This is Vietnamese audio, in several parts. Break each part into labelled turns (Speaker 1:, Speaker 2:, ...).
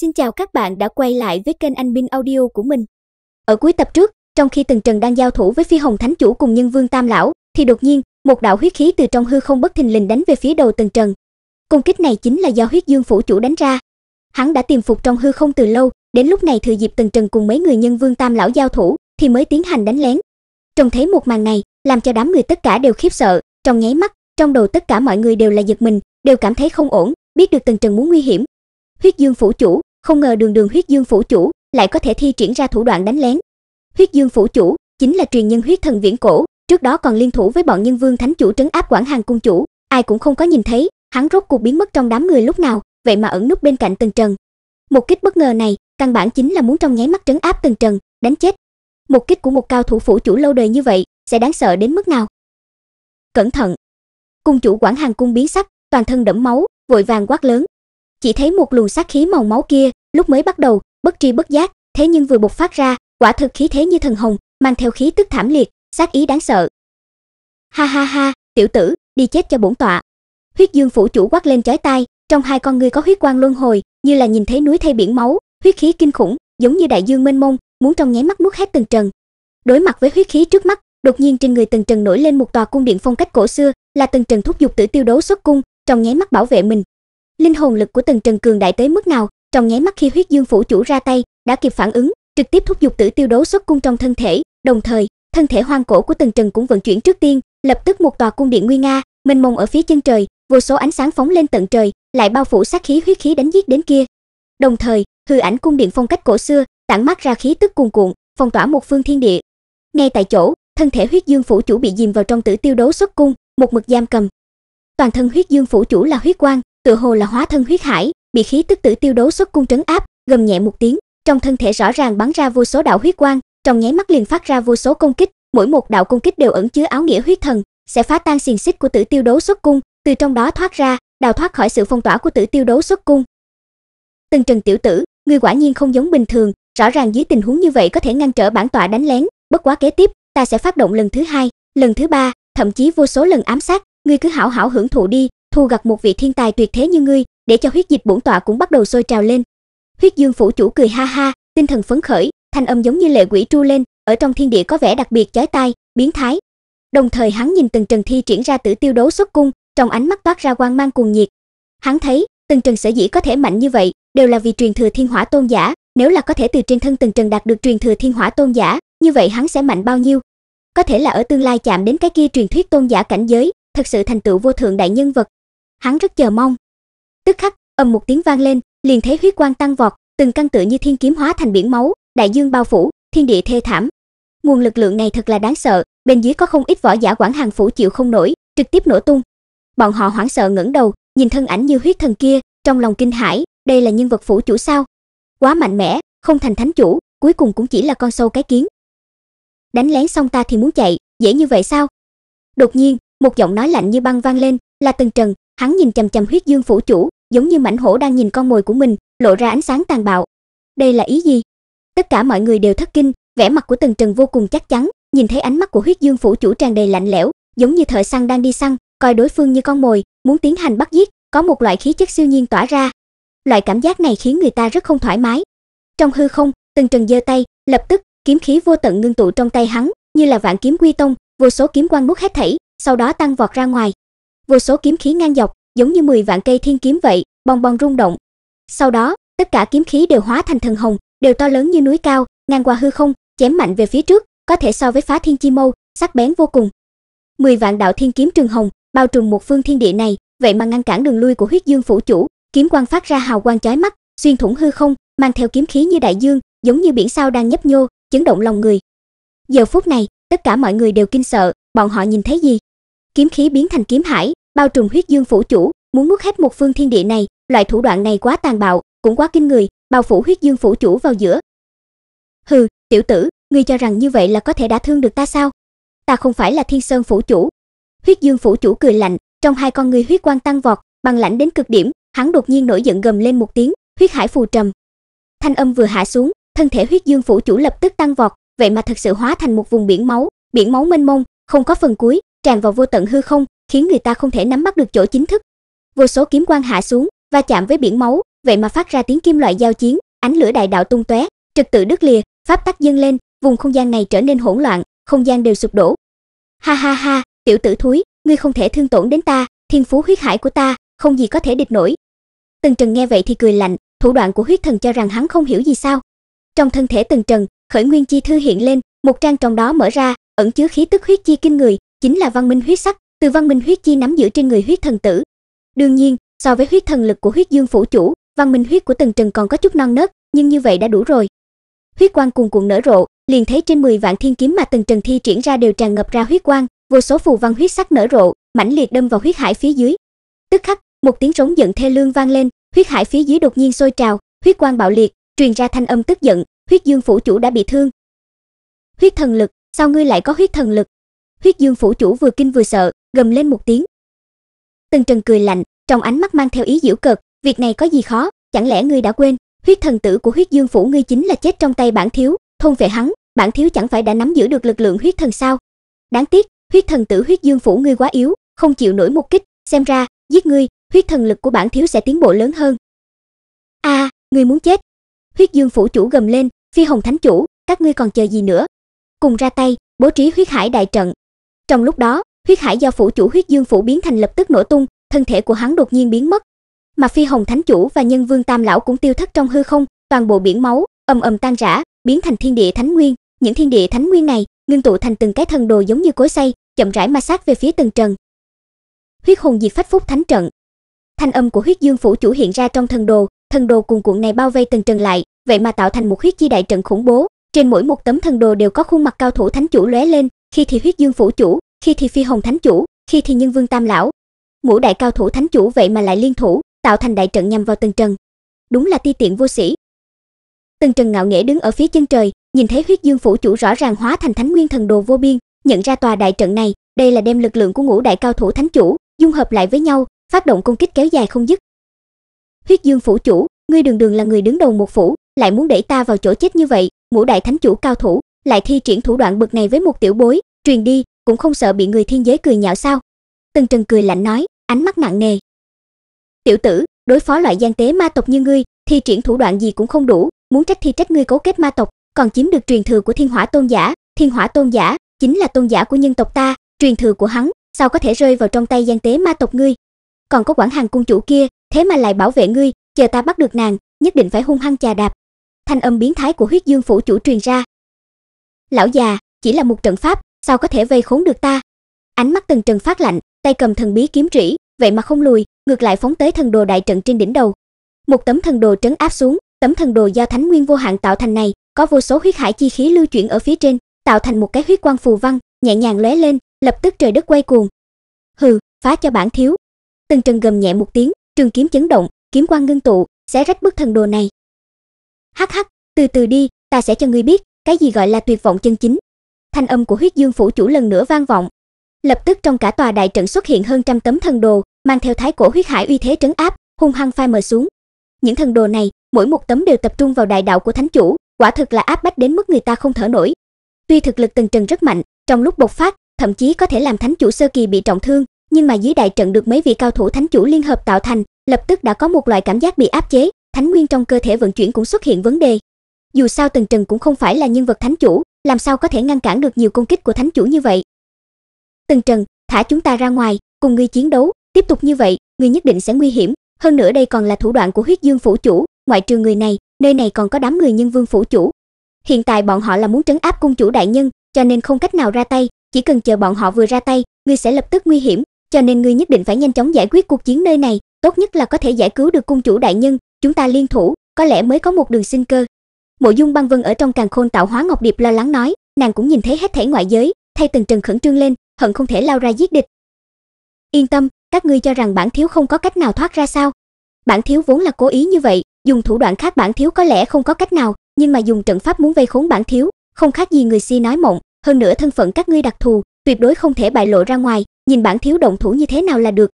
Speaker 1: Xin chào các bạn đã quay lại với kênh Anh Bin Audio của mình. Ở cuối tập trước, trong khi Tần Trần đang giao thủ với Phi Hồng Thánh Chủ cùng Nhân Vương Tam Lão, thì đột nhiên, một đạo huyết khí từ trong hư không bất thình lình đánh về phía đầu Tần Trần. Công kích này chính là do huyết dương phủ chủ đánh ra. Hắn đã tìm phục trong hư không từ lâu, đến lúc này thừa dịp Tần Trần cùng mấy người Nhân Vương Tam Lão giao thủ, thì mới tiến hành đánh lén. Trông thấy một màn này, làm cho đám người tất cả đều khiếp sợ, trong nháy mắt, trong đầu tất cả mọi người đều là giật mình, đều cảm thấy không ổn, biết được Tần Trần muốn nguy hiểm, Huyết Dương phủ chủ, không ngờ đường đường Huyết Dương phủ chủ lại có thể thi triển ra thủ đoạn đánh lén. Huyết Dương phủ chủ chính là truyền nhân huyết thần viễn cổ, trước đó còn liên thủ với bọn nhân vương thánh chủ trấn áp Quản Hàng cung chủ, ai cũng không có nhìn thấy, hắn rốt cuộc biến mất trong đám người lúc nào, vậy mà ẩn núp bên cạnh Tần Trần. Một kích bất ngờ này, căn bản chính là muốn trong nháy mắt trấn áp Tần Trần, đánh chết. Một kích của một cao thủ phủ chủ lâu đời như vậy, sẽ đáng sợ đến mức nào? Cẩn thận. Cung chủ Quản Hàng cung biến sắc, toàn thân đẫm máu, vội vàng quát lớn, chỉ thấy một luồng sát khí màu máu kia, lúc mới bắt đầu, bất tri bất giác, thế nhưng vừa bộc phát ra, quả thực khí thế như thần hồng, mang theo khí tức thảm liệt, sát ý đáng sợ. Ha ha ha, tiểu tử, đi chết cho bổn tọa. Huyết Dương phủ chủ quát lên chói tai, trong hai con ngươi có huyết quang luân hồi, như là nhìn thấy núi thay biển máu, huyết khí kinh khủng, giống như đại dương mênh mông, muốn trong nháy mắt nuốt hết từng Trần. Đối mặt với huyết khí trước mắt, đột nhiên trên người từng Trần nổi lên một tòa cung điện phong cách cổ xưa, là từng Trần thúc dục Tử Tiêu đấu xuất cung, trong nháy mắt bảo vệ mình, Linh hồn lực của Tần Trần cường đại tới mức nào, trong nháy mắt khi huyết dương phủ chủ ra tay, đã kịp phản ứng, trực tiếp thúc giục tử tiêu đấu xuất cung trong thân thể, đồng thời, thân thể hoang cổ của Tần Trần cũng vận chuyển trước tiên, lập tức một tòa cung điện nguy nga, mênh mông ở phía chân trời, vô số ánh sáng phóng lên tận trời, lại bao phủ sát khí huyết khí đánh giết đến kia. Đồng thời, hư ảnh cung điện phong cách cổ xưa, tản mát ra khí tức cuồn cuộn, phong tỏa một phương thiên địa. Ngay tại chỗ, thân thể huyết dương phủ chủ bị dìm vào trong tử tiêu đấu xuất cung, một mực giam cầm. Toàn thân huyết dương phủ chủ là huyết quang, tựa hồ là hóa thân huyết hải, bị khí tức tử tiêu đấu xuất cung trấn áp, gầm nhẹ một tiếng, trong thân thể rõ ràng bắn ra vô số đạo huyết quang, trong nháy mắt liền phát ra vô số công kích, mỗi một đạo công kích đều ẩn chứa áo nghĩa huyết thần, sẽ phá tan xiềng xích của tử tiêu đấu xuất cung, từ trong đó thoát ra, đào thoát khỏi sự phong tỏa của tử tiêu đấu xuất cung. tần Trần tiểu tử, ngươi quả nhiên không giống bình thường, rõ ràng dưới tình huống như vậy có thể ngăn trở bản tọa đánh lén, bất quá kế tiếp, ta sẽ phát động lần thứ hai, lần thứ ba, thậm chí vô số lần ám sát, ngươi cứ hảo hảo hưởng thụ đi, thu gặt một vị thiên tài tuyệt thế như ngươi, để cho huyết dịch bổn tọa cũng bắt đầu sôi trào lên. Huyết Dương phủ chủ cười ha ha, tinh thần phấn khởi, thanh âm giống như lệ quỷ tru lên, ở trong thiên địa có vẻ đặc biệt chói tai, biến thái. Đồng thời hắn nhìn từng Trần Thi triển ra tử tiêu đấu xuất cung, trong ánh mắt toát ra quang mang cuồng nhiệt. Hắn thấy, từng Trần sở dĩ có thể mạnh như vậy, đều là vì truyền thừa Thiên Hỏa Tôn giả, nếu là có thể từ trên thân từng Trần đạt được truyền thừa Thiên Hỏa Tôn giả, như vậy hắn sẽ mạnh bao nhiêu? Có thể là ở tương lai chạm đến cái kia truyền thuyết tôn giả cảnh giới, thật sự thành tựu vô thượng đại nhân vật, hắn rất chờ mong. Tức khắc, ầm một tiếng vang lên, liền thấy huyết quang tăng vọt, từng căn tự như thiên kiếm hóa thành biển máu, đại dương bao phủ, thiên địa thê thảm. Nguồn lực lượng này thật là đáng sợ, bên dưới có không ít võ giả quản hàng phủ chịu không nổi, trực tiếp nổ tung. Bọn họ hoảng sợ ngẩng đầu, nhìn thân ảnh như huyết thần kia, trong lòng kinh hãi, đây là nhân vật phủ chủ sao? Quá mạnh mẽ, không thành thánh chủ, cuối cùng cũng chỉ là con sâu cái kiến. Đánh lén xong ta thì muốn chạy, dễ như vậy sao? Đột nhiên, một giọng nói lạnh như băng vang lên, là Tần Trần, Hắn nhìn chằm chằm huyết dương phủ chủ, giống như mảnh hổ đang nhìn con mồi của mình, lộ ra ánh sáng tàn bạo. Đây là ý gì? Tất cả mọi người đều thất kinh, vẻ mặt của Tần Trần vô cùng chắc chắn, nhìn thấy ánh mắt của huyết dương phủ chủ tràn đầy lạnh lẽo, giống như thợ săn đang đi săn, coi đối phương như con mồi, muốn tiến hành bắt giết, có một loại khí chất siêu nhiên tỏa ra. Loại cảm giác này khiến người ta rất không thoải mái. Trong hư không, Tần Trần giơ tay, lập tức kiếm khí vô tận ngưng tụ trong tay hắn, như là vạn kiếm quy tông, vô số kiếm quang bút hết thảy, sau đó tăng vọt ra ngoài, vô số kiếm khí ngang dọc, giống như 10 vạn cây thiên kiếm vậy, bong bong rung động. Sau đó, tất cả kiếm khí đều hóa thành thần hồng, đều to lớn như núi cao, ngang qua hư không, chém mạnh về phía trước, có thể so với phá thiên chi mâu, sắc bén vô cùng. 10 vạn đạo thiên kiếm trường hồng, bao trùm một phương thiên địa này, vậy mà ngăn cản đường lui của huyết dương phủ chủ, kiếm quang phát ra hào quang chói mắt, xuyên thủng hư không, mang theo kiếm khí như đại dương, giống như biển sao đang nhấp nhô, chấn động lòng người. Giờ phút này, tất cả mọi người đều kinh sợ, bọn họ nhìn thấy gì? kiếm khí biến thành kiếm hải, bao trùm huyết dương phủ chủ, muốn nuốt hết một phương thiên địa này, loại thủ đoạn này quá tàn bạo, cũng quá kinh người, bao phủ huyết dương phủ chủ vào giữa. Hừ, tiểu tử, ngươi cho rằng như vậy là có thể đả thương được ta sao? Ta không phải là Thiên Sơn phủ chủ. Huyết Dương phủ chủ cười lạnh, trong hai con người huyết quang tăng vọt, bằng lãnh đến cực điểm, hắn đột nhiên nổi giận gầm lên một tiếng, huyết hải phù trầm. Thanh âm vừa hạ xuống, thân thể Huyết Dương phủ chủ lập tức tăng vọt, vậy mà thật sự hóa thành một vùng biển máu, biển máu mênh mông, không có phần cuối, tràn vào vô tận hư không, khiến người ta không thể nắm bắt được chỗ chính thức. Vô số kiếm quang hạ xuống, va chạm với biển máu, vậy mà phát ra tiếng kim loại giao chiến, ánh lửa đại đạo tung tóe, trật tự đứt lìa, pháp tắc dâng lên, vùng không gian này trở nên hỗn loạn, không gian đều sụp đổ. Ha ha ha, tiểu tử thúi, ngươi không thể thương tổn đến ta, thiên phú huyết hải của ta, không gì có thể địch nổi. Tần Trần nghe vậy thì cười lạnh, thủ đoạn của huyết thần cho rằng hắn không hiểu gì sao. Trong thân thể Tần Trần, khởi nguyên chi thư hiện lên, một trang trong đó mở ra, ẩn chứa khí tức huyết chi kinh người, chính là văn minh huyết sắc, từ văn minh huyết chi nắm giữ trên người huyết thần tử. Đương nhiên, so với huyết thần lực của huyết dương phủ chủ, văn minh huyết của Tần Trần còn có chút non nớt, nhưng như vậy đã đủ rồi. Huyết quang cuồn cuộn nở rộ, liền thấy trên 10 vạn thiên kiếm mà Tần Trần thi triển ra đều tràn ngập ra huyết quang, vô số phù văn huyết sắc nở rộ, mãnh liệt đâm vào huyết hải phía dưới. Tức khắc, một tiếng rống giận thê lương vang lên, huyết hải phía dưới đột nhiên sôi trào, huyết quang bạo liệt, truyền ra thanh âm tức giận, huyết dương phủ chủ đã bị thương. Huyết thần lực, sao ngươi lại có huyết thần lực? Huyết Dương phủ chủ vừa kinh vừa sợ, gầm lên một tiếng. Tần Trần cười lạnh, trong ánh mắt mang theo ý giễu cợt, việc này có gì khó, chẳng lẽ ngươi đã quên, huyết thần tử của Huyết Dương phủ ngươi chính là chết trong tay bản thiếu, thôn về hắn, bản thiếu chẳng phải đã nắm giữ được lực lượng huyết thần sao? Đáng tiếc, huyết thần tử Huyết Dương phủ ngươi quá yếu, không chịu nổi một kích, xem ra, giết ngươi, huyết thần lực của bản thiếu sẽ tiến bộ lớn hơn. A, ngươi muốn chết. Huyết Dương phủ chủ gầm lên, Phi Hồng Thánh chủ, các ngươi còn chờ gì nữa? Cùng ra tay, bố trí huyết hải đại trận, trong lúc đó, huyết hải do phủ chủ huyết dương phủ biến thành lập tức nổ tung, thân thể của hắn đột nhiên biến mất. Mà Phi Hồng Thánh chủ và Nhân Vương Tam lão cũng tiêu thất trong hư không, toàn bộ biển máu ầm ầm tan rã, biến thành thiên địa thánh nguyên, những thiên địa thánh nguyên này ngưng tụ thành từng cái thân đồ giống như cối xay, chậm rãi ma sát về phía tầng trần. Huyết hồn diệt phách phúc thánh trận. Thanh âm của Huyết Dương phủ chủ hiện ra trong thân đồ, thân đồ cuồn cuộn này bao vây tầng trần lại, vậy mà tạo thành một huyết chi đại trận khủng bố, trên mỗi một tấm thân đồ đều có khuôn mặt cao thủ thánh chủ lóe lên, khi thì huyết dương phủ chủ, khi thì phi hồng thánh chủ, khi thì nhân vương tam lão. Ngũ đại cao thủ thánh chủ vậy mà lại liên thủ, tạo thành đại trận nhằm vào Tần Trần. Đúng là ti tiện vô sĩ. Tần Trần ngạo nghễ đứng ở phía chân trời, nhìn thấy huyết dương phủ chủ rõ ràng hóa thành thánh nguyên thần đồ vô biên, nhận ra tòa đại trận này, đây là đem lực lượng của ngũ đại cao thủ thánh chủ dung hợp lại với nhau, phát động công kích kéo dài không dứt. Huyết Dương phủ chủ, ngươi đường đường là người đứng đầu một phủ, lại muốn đẩy ta vào chỗ chết như vậy, Ngũ đại thánh chủ cao thủ, lại thi triển thủ đoạn bực này với một tiểu bối, truyền đi, cũng không sợ bị người thiên giới cười nhạo sao? Tần Trần cười lạnh nói, ánh mắt nặng nề. Tiểu tử, đối phó loại gian tế ma tộc như ngươi, thi triển thủ đoạn gì cũng không đủ, muốn trách thì trách ngươi cấu kết ma tộc, còn chiếm được truyền thừa của Thiên Hỏa Tôn giả, Thiên Hỏa Tôn giả chính là tôn giả của nhân tộc ta, truyền thừa của hắn sao có thể rơi vào trong tay gian tế ma tộc ngươi? Còn có quản hàng cung chủ kia, thế mà lại bảo vệ ngươi, chờ ta bắt được nàng, nhất định phải hung hăng chà đạp. Thanh âm biến thái của Huyết Dương phủ chủ truyền ra, Lão già, chỉ là một trận pháp, sao có thể vây khốn được ta? Ánh mắt Tần Trần phát lạnh, tay cầm thần bí kiếm rỉ, vậy mà không lùi, ngược lại phóng tới thần đồ đại trận trên đỉnh đầu. Một tấm thần đồ trấn áp xuống, tấm thần đồ do thánh nguyên vô hạn tạo thành này, có vô số huyết hải chi khí lưu chuyển ở phía trên, tạo thành một cái huyết quang phù văn, nhẹ nhàng lóe lên, lập tức trời đất quay cuồng. Hừ, phá cho bản thiếu. Tần Trần gầm nhẹ một tiếng, trường kiếm chấn động, kiếm quang ngưng tụ, sẽ rách bức thần đồ này. Hắc hắc, từ từ đi, ta sẽ cho ngươi biết, cái gì gọi là tuyệt vọng chân chính? Thanh âm của huyết dương phủ chủ lần nữa vang vọng. Lập tức trong cả tòa đại trận xuất hiện hơn trăm tấm thần đồ, mang theo thái cổ huyết hải uy thế trấn áp, hung hăng phai mờ xuống. Những thần đồ này, mỗi một tấm đều tập trung vào đại đạo của thánh chủ, quả thực là áp bách đến mức người ta không thở nổi. Tuy thực lực từng trận rất mạnh, trong lúc bộc phát, thậm chí có thể làm thánh chủ sơ kỳ bị trọng thương, nhưng mà dưới đại trận được mấy vị cao thủ thánh chủ liên hợp tạo thành, lập tức đã có một loại cảm giác bị áp chế, thánh nguyên trong cơ thể vận chuyển cũng xuất hiện vấn đề dù sao Tần Trần cũng không phải là nhân vật thánh chủ, làm sao có thể ngăn cản được nhiều công kích của thánh chủ như vậy. Tần Trần, thả chúng ta ra ngoài, cùng ngươi chiến đấu, tiếp tục như vậy, ngươi nhất định sẽ nguy hiểm, hơn nữa đây còn là thủ đoạn của Huyết Dương phủ chủ, ngoại trừ người này, nơi này còn có đám người Nhân Vương phủ chủ. Hiện tại bọn họ là muốn trấn áp cung chủ đại nhân, cho nên không cách nào ra tay, chỉ cần chờ bọn họ vừa ra tay, ngươi sẽ lập tức nguy hiểm, cho nên ngươi nhất định phải nhanh chóng giải quyết cuộc chiến nơi này, tốt nhất là có thể giải cứu được cung chủ đại nhân, chúng ta liên thủ, có lẽ mới có một đường sinh cơ, mộ dung băng vân ở trong càng khôn tạo hóa ngọc điệp lo lắng nói nàng cũng nhìn thấy hết thể ngoại giới thay từng trần khẩn trương lên hận không thể lao ra giết địch yên tâm các ngươi cho rằng bản thiếu không có cách nào thoát ra sao bản thiếu vốn là cố ý như vậy dùng thủ đoạn khác bản thiếu có lẽ không có cách nào nhưng mà dùng trận pháp muốn vây khốn bản thiếu không khác gì người si nói mộng hơn nữa thân phận các ngươi đặc thù tuyệt đối không thể bại lộ ra ngoài nhìn bản thiếu động thủ như thế nào là được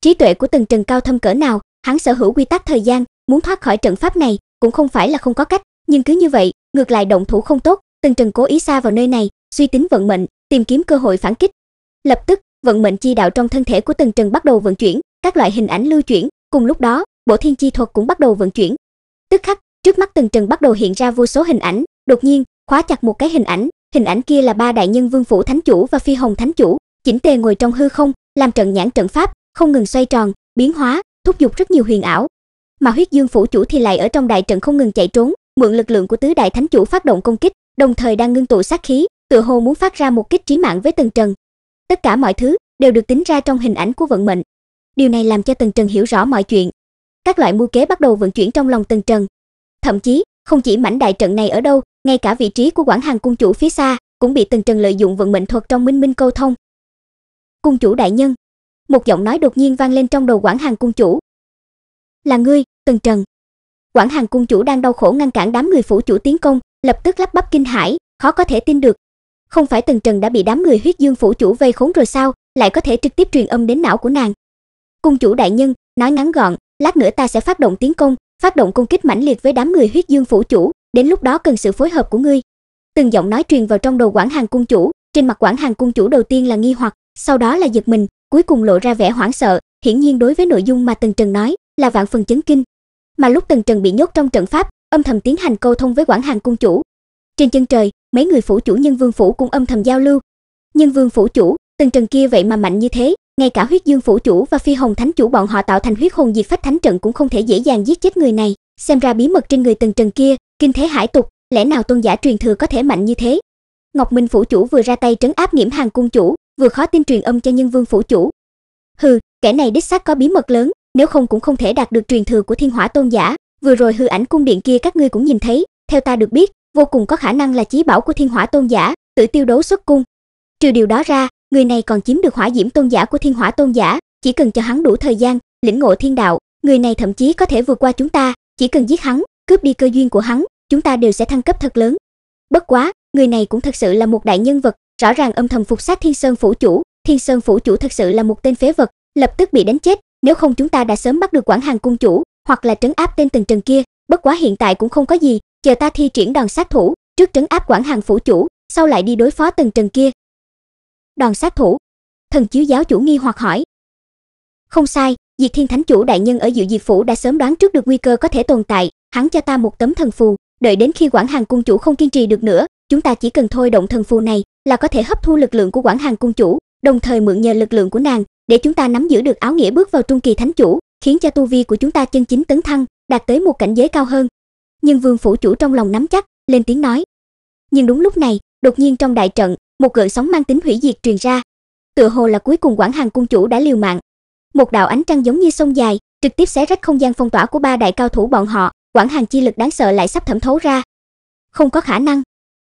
Speaker 1: trí tuệ của từng trần cao thâm cỡ nào hắn sở hữu quy tắc thời gian muốn thoát khỏi trận pháp này cũng không phải là không có cách nhưng cứ như vậy, ngược lại động thủ không tốt, Tần Trần cố ý xa vào nơi này, suy tính vận mệnh, tìm kiếm cơ hội phản kích. Lập tức, vận mệnh chi đạo trong thân thể của Tần Trần bắt đầu vận chuyển, các loại hình ảnh lưu chuyển, cùng lúc đó, bộ thiên chi thuật cũng bắt đầu vận chuyển. Tức khắc, trước mắt Tần Trần bắt đầu hiện ra vô số hình ảnh, đột nhiên, khóa chặt một cái hình ảnh, hình ảnh kia là ba đại nhân vương phủ thánh chủ và phi hồng thánh chủ, chỉnh tề ngồi trong hư không, làm trận nhãn trận pháp, không ngừng xoay tròn, biến hóa, thúc giục rất nhiều huyền ảo. Mà Huyết Dương phủ chủ thì lại ở trong đại trận không ngừng chạy trốn, mượn lực lượng của tứ đại thánh chủ phát động công kích, đồng thời đang ngưng tụ sát khí, tựa hồ muốn phát ra một kích chí mạng với Tần Trần. Tất cả mọi thứ đều được tính ra trong hình ảnh của vận mệnh. Điều này làm cho Tần Trần hiểu rõ mọi chuyện. Các loại mưu kế bắt đầu vận chuyển trong lòng Tần Trần. Thậm chí, không chỉ mảnh đại trận này ở đâu, ngay cả vị trí của Quảng Hàng cung chủ phía xa cũng bị Tần Trần lợi dụng vận mệnh thuật trong Minh Minh câu thông. Cung chủ đại nhân, một giọng nói đột nhiên vang lên trong đầu Quảng Hàng cung chủ. Là ngươi, Tần Trần. Quản hàng cung chủ đang đau khổ ngăn cản đám người phủ chủ tiến công, lập tức lắp bắp kinh hãi, khó có thể tin được. Không phải Tần Trần đã bị đám người huyết dương phủ chủ vây khốn rồi sao, lại có thể trực tiếp truyền âm đến não của nàng. Cung chủ đại nhân, nói ngắn gọn, lát nữa ta sẽ phát động tiến công, phát động công kích mãnh liệt với đám người huyết dương phủ chủ, đến lúc đó cần sự phối hợp của ngươi. Từng giọng nói truyền vào trong đầu quản hàng cung chủ, trên mặt quản hàng cung chủ đầu tiên là nghi hoặc, sau đó là giật mình, cuối cùng lộ ra vẻ hoảng sợ, hiển nhiên đối với nội dung mà Tần Trần nói là vạn phần chấn kinh, mà lúc Tần Trần bị nhốt trong trận pháp, âm thầm tiến hành câu thông với Quản Hàn cung chủ. Trên chân trời, mấy người phủ chủ Nhân Vương phủ cũng âm thầm giao lưu. Nhân Vương phủ chủ, Tần Trần kia vậy mà mạnh như thế, ngay cả huyết dương phủ chủ và phi hồng thánh chủ bọn họ tạo thành huyết hồn diệt phách thánh trận cũng không thể dễ dàng giết chết người này xem ra bí mật trên người tần trần kia kinh thế hải tục lẽ nào tôn giả truyền thừa có thể mạnh như thế ngọc minh phủ chủ vừa ra tay trấn áp nghiễm hàng cung chủ vừa khó tin truyền âm cho nhân vương phủ chủ hừ kẻ này đích xác có bí mật lớn nếu không cũng không thể đạt được truyền thừa của Thiên Hỏa Tôn giả. Vừa rồi hư ảnh cung điện kia các ngươi cũng nhìn thấy, theo ta được biết, vô cùng có khả năng là chí bảo của Thiên Hỏa Tôn giả, tự tiêu đấu xuất cung. Trừ điều đó ra, người này còn chiếm được hỏa diễm tôn giả của Thiên Hỏa Tôn giả, chỉ cần cho hắn đủ thời gian lĩnh ngộ thiên đạo, người này thậm chí có thể vượt qua chúng ta, chỉ cần giết hắn, cướp đi cơ duyên của hắn, chúng ta đều sẽ thăng cấp thật lớn. Bất quá, người này cũng thật sự là một đại nhân vật, rõ ràng âm thầm phục sát Thiên Sơn phủ chủ, Thiên Sơn phủ chủ thật sự là một tên phế vật, lập tức bị đánh chết, nếu không chúng ta đã sớm bắt được quản hàng cung chủ, hoặc là trấn áp tên từng Trần kia, bất quá hiện tại cũng không có gì, chờ ta thi triển đòn sát thủ, trước trấn áp quản hàng phủ chủ, sau lại đi đối phó từng Trần kia. Đòn sát thủ? Thần chiếu giáo chủ nghi hoặc hỏi. Không sai, Diệt Thiên Thánh chủ đại nhân ở Diệu Diệp phủ đã sớm đoán trước được nguy cơ có thể tồn tại, hắn cho ta một tấm thần phù, đợi đến khi quản hàng cung chủ không kiên trì được nữa, chúng ta chỉ cần thôi động thần phù này là có thể hấp thu lực lượng của quản hàng cung chủ, đồng thời mượn nhờ lực lượng của nàng để chúng ta nắm giữ được áo nghĩa bước vào trung kỳ thánh chủ, khiến cho tu vi của chúng ta chân chính tấn thăng, đạt tới một cảnh giới cao hơn. Nhưng Vương phủ chủ trong lòng nắm chắc, lên tiếng nói. Nhưng đúng lúc này, đột nhiên trong đại trận, một gợn sóng mang tính hủy diệt truyền ra. Tựa hồ là cuối cùng quản hàng cung chủ đã liều mạng. Một đạo ánh trăng giống như sông dài, trực tiếp xé rách không gian phong tỏa của ba đại cao thủ bọn họ, quản hàng chi lực đáng sợ lại sắp thẩm thấu ra. Không có khả năng.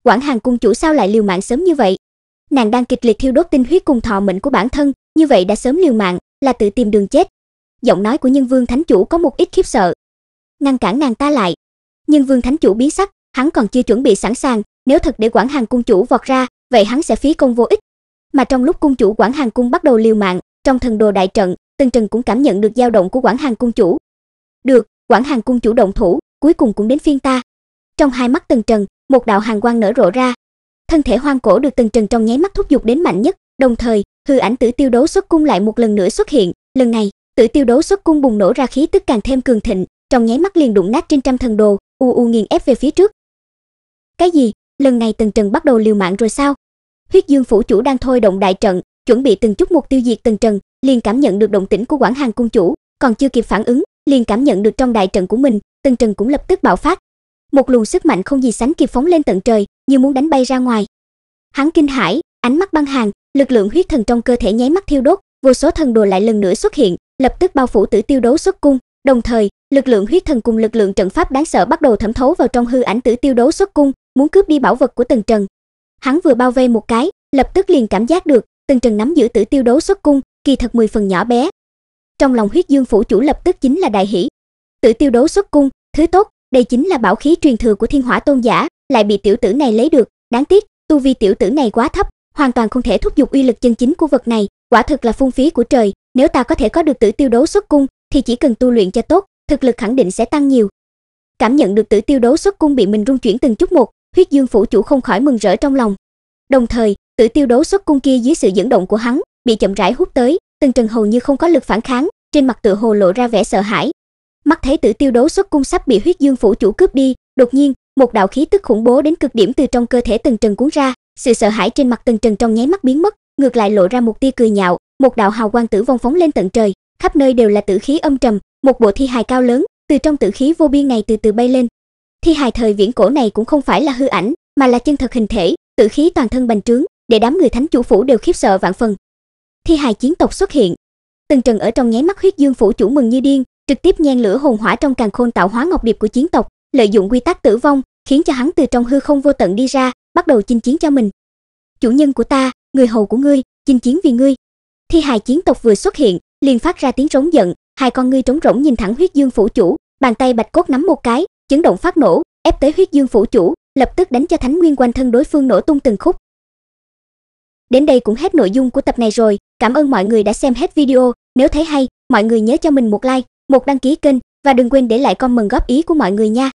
Speaker 1: quản hàng cung chủ sao lại liều mạng sớm như vậy? Nàng đang kịch liệt thiêu đốt tinh huyết cùng thọ mệnh của bản thân, như vậy đã sớm liều mạng, là tự tìm đường chết. Giọng nói của Nhân Vương Thánh chủ có một ít khiếp sợ. Ngăn cản nàng ta lại. Nhân Vương Thánh chủ biến sắc, hắn còn chưa chuẩn bị sẵn sàng, nếu thật để quản hàng cung chủ vọt ra, vậy hắn sẽ phí công vô ích. Mà trong lúc cung chủ quản hàng cung bắt đầu liều mạng, trong thần đồ đại trận, tần Trần cũng cảm nhận được dao động của quản hàng cung chủ. Được, quản hàng cung chủ động thủ, cuối cùng cũng đến phiên ta. Trong hai mắt tần Trần, một đạo hàn quang nở rộ ra. Thân thể hoang cổ được tần Trần trong nháy mắt thúc giục đến mạnh nhất, đồng thời, hư ảnh tử tiêu đấu xuất cung lại một lần nữa xuất hiện lần này tử tiêu đấu xuất cung bùng nổ ra khí tức càng thêm cường thịnh trong nháy mắt liền đụng nát trên trăm thần đồ u u nghiền ép về phía trước cái gì lần này tần trần bắt đầu liều mạng rồi sao huyết dương phủ chủ đang thôi động đại trận chuẩn bị từng chút một tiêu diệt tần trần liền cảm nhận được động tĩnh của quảng hàng cung chủ còn chưa kịp phản ứng liền cảm nhận được trong đại trận của mình tần trần cũng lập tức bạo phát một luồng sức mạnh không gì sánh kịp phóng lên tận trời như muốn đánh bay ra ngoài hắn kinh hãi ánh mắt băng hàng lực lượng huyết thần trong cơ thể nháy mắt thiêu đốt, vô số thần đồ lại lần nữa xuất hiện, lập tức bao phủ Tử Tiêu Đấu xuất cung, đồng thời, lực lượng huyết thần cùng lực lượng trận pháp đáng sợ bắt đầu thẩm thấu vào trong hư ảnh Tử Tiêu Đấu xuất cung, muốn cướp đi bảo vật của Tần Trần. Hắn vừa bao vây một cái, lập tức liền cảm giác được, Tần Trần nắm giữ Tử Tiêu Đấu xuất cung, kỳ thật 10 phần nhỏ bé. Trong lòng huyết dương phủ chủ lập tức chính là đại hỉ Tử Tiêu Đấu xuất cung, thứ tốt, đây chính là bảo khí truyền thừa của Thiên Hỏa Tôn giả, lại bị tiểu tử này lấy được, đáng tiếc, tu vi tiểu tử này quá thấp, hoàn toàn không thể thúc giục uy lực chân chính của vật này, quả thực là phung phí của trời, nếu ta có thể có được Tử Tiêu Đấu xuất cung thì chỉ cần tu luyện cho tốt, thực lực khẳng định sẽ tăng nhiều. Cảm nhận được Tử Tiêu Đấu xuất cung bị mình rung chuyển từng chút một, Huyết Dương phủ chủ không khỏi mừng rỡ trong lòng. Đồng thời, Tử Tiêu Đấu xuất cung kia dưới sự dẫn động của hắn, bị chậm rãi hút tới, từng Trần hầu như không có lực phản kháng, trên mặt tựa hồ lộ ra vẻ sợ hãi. Mắt thấy Tử Tiêu Đấu xuất cung sắp bị Huyết Dương phủ chủ cướp đi, đột nhiên, một đạo khí tức khủng bố đến cực điểm từ trong cơ thể từng Trần cuốn ra, sự sợ hãi trên mặt tần trần trong nháy mắt biến mất ngược lại lộ ra một tia cười nhạo một đạo hào quang tử vong phóng lên tận trời khắp nơi đều là tử khí âm trầm một bộ thi hài cao lớn từ trong tử khí vô biên này từ từ bay lên thi hài thời viễn cổ này cũng không phải là hư ảnh mà là chân thật hình thể tử khí toàn thân bành trướng để đám người thánh chủ phủ đều khiếp sợ vạn phần thi hài chiến tộc xuất hiện tần trần ở trong nháy mắt huyết dương phủ chủ mừng như điên trực tiếp nhen lửa hồn hỏa trong càng khôn tạo hóa ngọc điệp của chiến tộc lợi dụng quy tắc tử vong khiến cho hắn từ trong hư không vô tận đi ra, bắt đầu chinh chiến cho mình. Chủ nhân của ta, người hầu của ngươi, chinh chiến vì ngươi. Thi hài chiến tộc vừa xuất hiện, liền phát ra tiếng rống giận, hai con ngươi trống rỗng nhìn thẳng huyết dương phủ chủ, bàn tay bạch cốt nắm một cái, chấn động phát nổ, ép tới huyết dương phủ chủ, lập tức đánh cho thánh nguyên quanh thân đối phương nổ tung từng khúc. Đến đây cũng hết nội dung của tập này rồi, cảm ơn mọi người đã xem hết video, nếu thấy hay, mọi người nhớ cho mình một like, một đăng ký kênh và đừng quên để lại comment góp ý của mọi người nha.